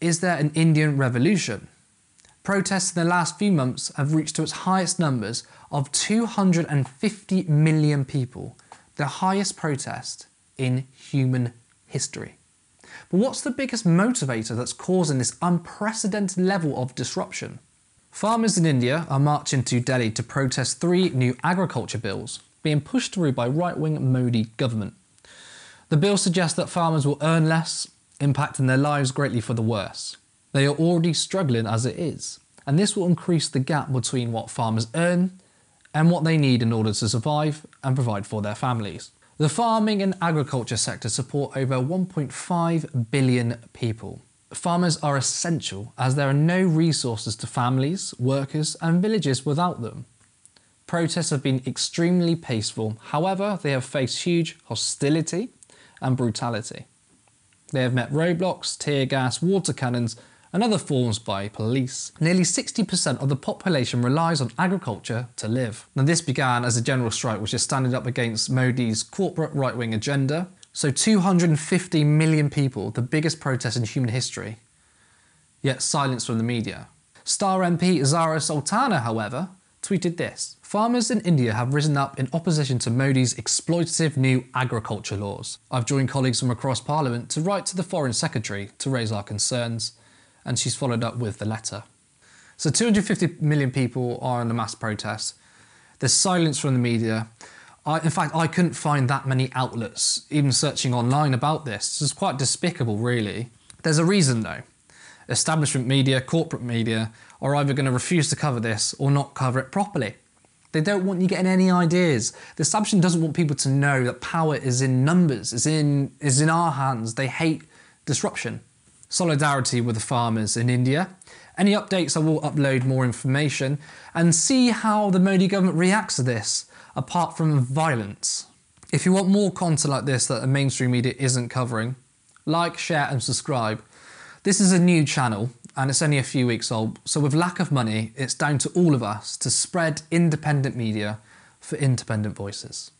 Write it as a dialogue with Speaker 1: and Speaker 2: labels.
Speaker 1: Is there an Indian revolution? Protests in the last few months have reached to its highest numbers of 250 million people, the highest protest in human history. But what's the biggest motivator that's causing this unprecedented level of disruption? Farmers in India are marching to Delhi to protest three new agriculture bills being pushed through by right wing Modi government. The bill suggests that farmers will earn less, impacting their lives greatly for the worse. They are already struggling as it is, and this will increase the gap between what farmers earn and what they need in order to survive and provide for their families. The farming and agriculture sector support over 1.5 billion people. Farmers are essential as there are no resources to families, workers, and villages without them. Protests have been extremely peaceful, however, they have faced huge hostility and brutality. They have met roadblocks, tear gas, water cannons, and other forms by police. Nearly 60% of the population relies on agriculture to live. Now, this began as a general strike which is standing up against Modi's corporate right wing agenda. So, 250 million people, the biggest protest in human history, yet silence from the media. Star MP Zara Sultana, however, tweeted this Farmers in India have risen up in opposition to Modi's exploitative new agriculture laws. I've joined colleagues from across Parliament to write to the Foreign Secretary to raise our concerns, and she's followed up with the letter. So 250 million people are in a mass protest. There's silence from the media. I, in fact, I couldn't find that many outlets, even searching online about this. This is quite despicable, really. There's a reason, though establishment media, corporate media are either going to refuse to cover this or not cover it properly. They don't want you getting any ideas. The establishment doesn't want people to know that power is in numbers, is in is in our hands. They hate disruption. Solidarity with the farmers in India. Any updates, I will upload more information and see how the Modi government reacts to this, apart from violence. If you want more content like this that the mainstream media isn't covering, like, share, and subscribe. This is a new channel and it's only a few weeks old, so with lack of money, it's down to all of us to spread independent media for independent voices.